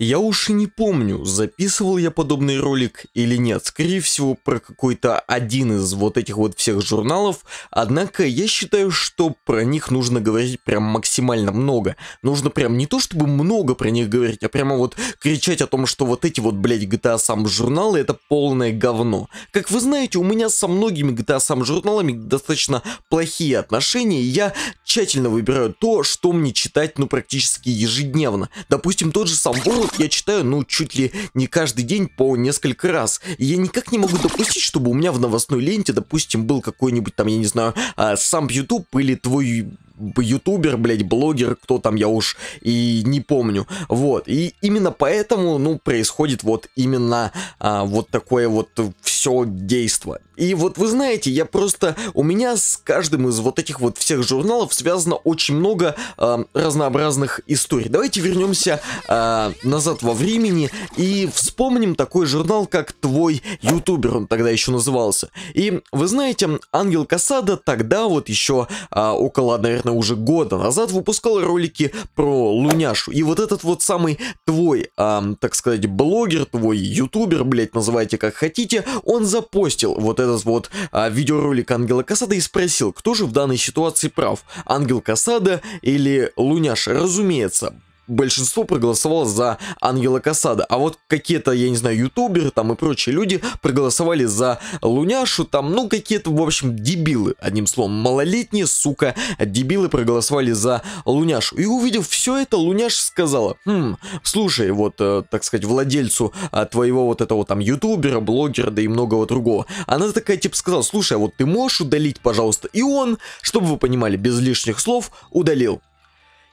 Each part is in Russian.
Я уж и не помню, записывал я подобный ролик или нет, скорее всего про какой-то один из вот этих вот всех журналов, однако я считаю, что про них нужно говорить прям максимально много. Нужно прям не то, чтобы много про них говорить, а прямо вот кричать о том, что вот эти вот, блять GTA сам журналы это полное говно. Как вы знаете, у меня со многими GTA сам журналами достаточно плохие отношения, и я тщательно выбираю то, что мне читать, ну, практически ежедневно. Допустим, тот же сам Волод я читаю, ну, чуть ли не каждый день по несколько раз. И я никак не могу допустить, чтобы у меня в новостной ленте, допустим, был какой-нибудь там, я не знаю, а, сам YouTube или твой ютубер, блять, блогер, кто там, я уж и не помню. Вот, и именно поэтому, ну, происходит вот именно а, вот такое вот все действо. И вот вы знаете, я просто, у меня с каждым из вот этих вот всех журналов связано очень много э, разнообразных историй. Давайте вернемся э, назад во времени и вспомним такой журнал, как «Твой ютубер», он тогда еще назывался. И вы знаете, Ангел Касада тогда вот еще э, а, около, наверное, уже года назад выпускал ролики про Луняшу. И вот этот вот самый твой, э, так сказать, блогер, твой ютубер, блять, называйте как хотите, он запостил вот этот вот а, видеоролик Ангела Касада и спросил, кто же в данной ситуации прав, Ангел Касада или Луняш? Разумеется, большинство проголосовало за Ангела Касада. А вот какие-то, я не знаю, ютуберы там и прочие люди проголосовали за Луняшу, там, ну, какие-то, в общем, дебилы, одним словом, малолетние, сука, дебилы проголосовали за Луняшу. И увидев все это, Луняш сказала, хм, слушай, вот, э, так сказать, владельцу э, твоего вот этого там ютубера, блогера, да и многого другого. Она такая, типа, сказала, слушай, а вот ты можешь удалить, пожалуйста? И он, чтобы вы понимали, без лишних слов, удалил.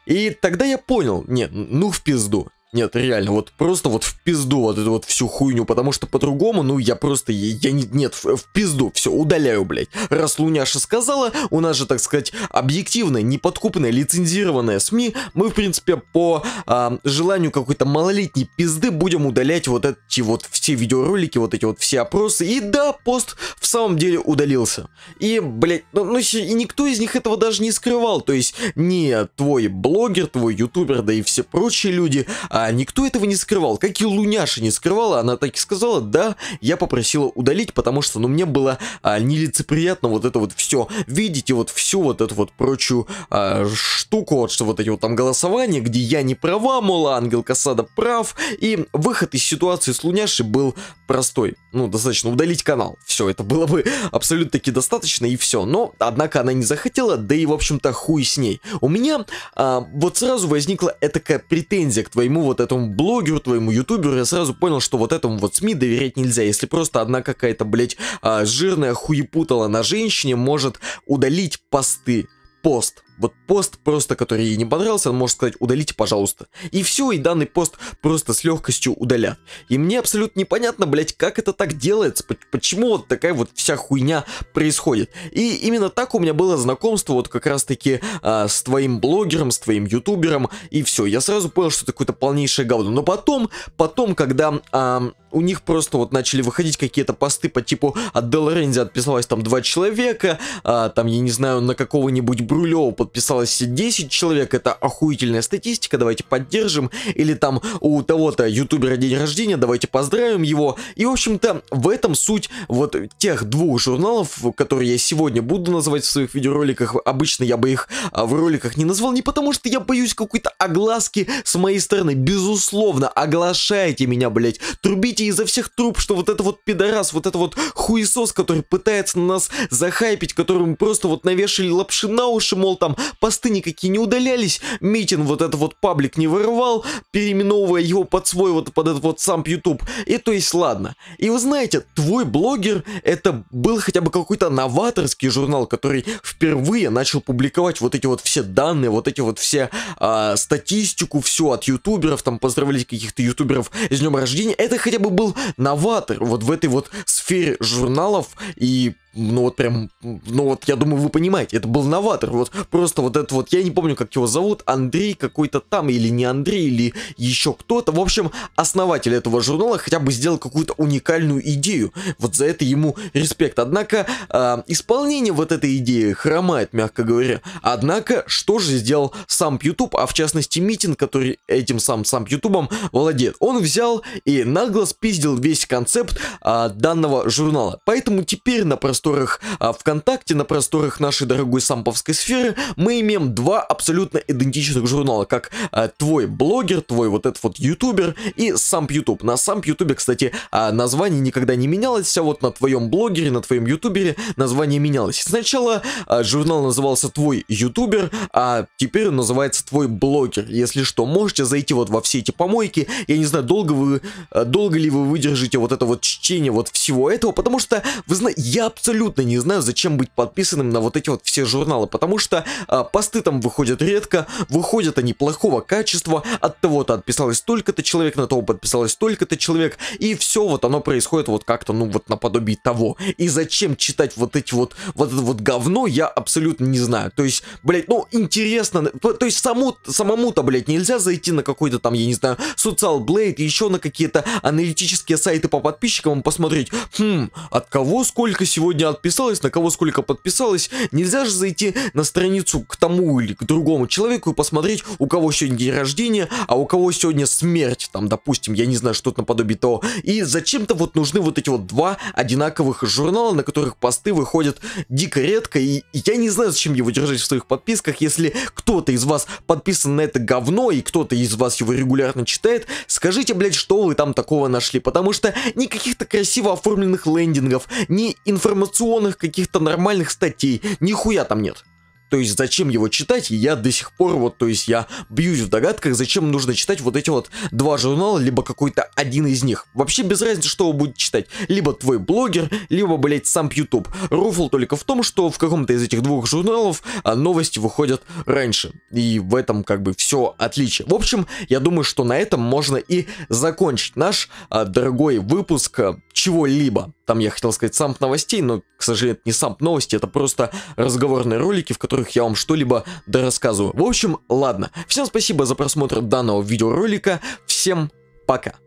И тогда я понял, не, ну в пизду. Нет, реально, вот просто вот в пизду вот эту вот всю хуйню, потому что по-другому, ну, я просто, я, я не, нет, в, в пизду, все, удаляю, блядь. Раз Луняша сказала, у нас же, так сказать, объективное, неподкупное, лицензированная СМИ, мы, в принципе, по а, желанию какой-то малолетней пизды будем удалять вот эти вот все видеоролики, вот эти вот все опросы, и да, пост в самом деле удалился. И, блядь, ну, ну и никто из них этого даже не скрывал, то есть не твой блогер, твой ютубер, да и все прочие люди, а никто этого не скрывал, как и Луняша не скрывала, она так и сказала, да, я попросила удалить, потому что, ну, мне было а, нелицеприятно вот это вот все видите вот всю вот эту вот прочую а, штуку, вот что вот эти вот там голосования, где я не права, мол, а Ангел Касада прав, и выход из ситуации с Луняшей был простой, ну, достаточно удалить канал, все, это было бы абсолютно-таки достаточно и все, но, однако, она не захотела, да и, в общем-то, хуй с ней. У меня а, вот сразу возникла этакая претензия к твоему вот этому блогеру, твоему ютуберу, я сразу понял, что вот этому вот СМИ доверять нельзя. Если просто одна какая-то, блядь, а, жирная хуепутала на женщине может удалить посты, пост вот пост просто, который ей не понравился, она может сказать удалите, пожалуйста. И все, и данный пост просто с легкостью удалят. И мне абсолютно непонятно, блять, как это так делается, почему вот такая вот вся хуйня происходит. И именно так у меня было знакомство вот как раз таки а, с твоим блогером, с твоим ютубером, и все. Я сразу понял, что это какое-то полнейшее говно. Но потом, потом, когда... А, у них просто вот начали выходить какие-то посты по типу от Делорензи отписалось там два человека, а, там, я не знаю, на какого-нибудь Брулева подписалось 10 человек, это охуительная статистика, давайте поддержим, или там у того-то ютубера день рождения, давайте поздравим его, и в общем-то в этом суть вот тех двух журналов, которые я сегодня буду называть в своих видеороликах, обычно я бы их а, в роликах не назвал, не потому что я боюсь какой-то огласки с моей стороны, безусловно, оглашайте меня, блять, трубите изо всех труб, что вот это вот пидорас, вот это вот хуесос, который пытается на нас захайпить, которому просто вот навешали лапши на уши, мол, там, посты никакие не удалялись, митинг вот этот вот паблик не вырывал, переименовывая его под свой вот под этот вот сам YouTube. И то есть ладно. И вы знаете, твой блогер это был хотя бы какой-то новаторский журнал, который впервые начал публиковать вот эти вот все данные, вот эти вот все а, статистику, все от ютуберов, там поздравляли каких-то ютуберов с днем рождения. Это хотя бы был новатор вот в этой вот сфере журналов и ну вот прям, ну вот я думаю, вы понимаете, это был новатор, вот просто вот это вот, я не помню, как его зовут, Андрей какой-то там, или не Андрей, или еще кто-то, в общем, основатель этого журнала хотя бы сделал какую-то уникальную идею, вот за это ему респект, однако э, исполнение вот этой идеи хромает, мягко говоря, однако, что же сделал сам YouTube, а в частности митинг, который этим сам, сам Ютубом владеет, он взял и нагло спиздил весь концепт э, данного журнала, поэтому теперь на прост просторах а, ВКонтакте, на просторах нашей дорогой самповской сферы мы имеем два абсолютно идентичных журнала, как а, твой блогер, твой вот этот вот ютубер и сам ютуб. На сам ютубе, кстати, а, название никогда не менялось, а вот на твоем блогере, на твоем ютубере название менялось. Сначала а, журнал назывался твой ютубер, а теперь он называется твой блогер. Если что, можете зайти вот во все эти помойки. Я не знаю, долго вы, долго ли вы выдержите вот это вот чтение вот всего этого, потому что, вы знаете, я абсолютно абсолютно не знаю, зачем быть подписанным на вот эти вот все журналы, потому что а, посты там выходят редко, выходят они плохого качества, от того-то отписалось столько-то человек, на того подписалось столько-то человек, и все вот оно происходит вот как-то, ну вот наподобие того. И зачем читать вот эти вот, вот это вот говно, я абсолютно не знаю. То есть, блять, ну интересно, то есть саму, самому-то, блять, нельзя зайти на какой-то там, я не знаю, Social Blade, еще на какие-то аналитические сайты по подписчикам посмотреть, хм, от кого сколько сегодня сегодня отписалась, на кого сколько подписалась. Нельзя же зайти на страницу к тому или к другому человеку и посмотреть, у кого сегодня день рождения, а у кого сегодня смерть, там, допустим, я не знаю, что-то наподобие того. И зачем-то вот нужны вот эти вот два одинаковых журнала, на которых посты выходят дико редко, и я не знаю, зачем его держать в своих подписках, если кто-то из вас подписан на это говно, и кто-то из вас его регулярно читает, скажите, блядь, что вы там такого нашли, потому что никаких-то красиво оформленных лендингов, ни информационных мотивационных каких-то нормальных статей. Нихуя там нет. То есть зачем его читать, я до сих пор вот, то есть я бьюсь в догадках, зачем нужно читать вот эти вот два журнала, либо какой-то один из них. Вообще без разницы, что вы будете читать. Либо твой блогер, либо, блять, сам YouTube. Руфл только в том, что в каком-то из этих двух журналов а, новости выходят раньше. И в этом как бы все отличие. В общем, я думаю, что на этом можно и закончить наш а, дорогой выпуск а, чего-либо. Там я хотел сказать самп новостей, но, к сожалению, это не самп новости, это просто разговорные ролики, в которых которых я вам что-либо дорассказываю. В общем, ладно. Всем спасибо за просмотр данного видеоролика. Всем пока.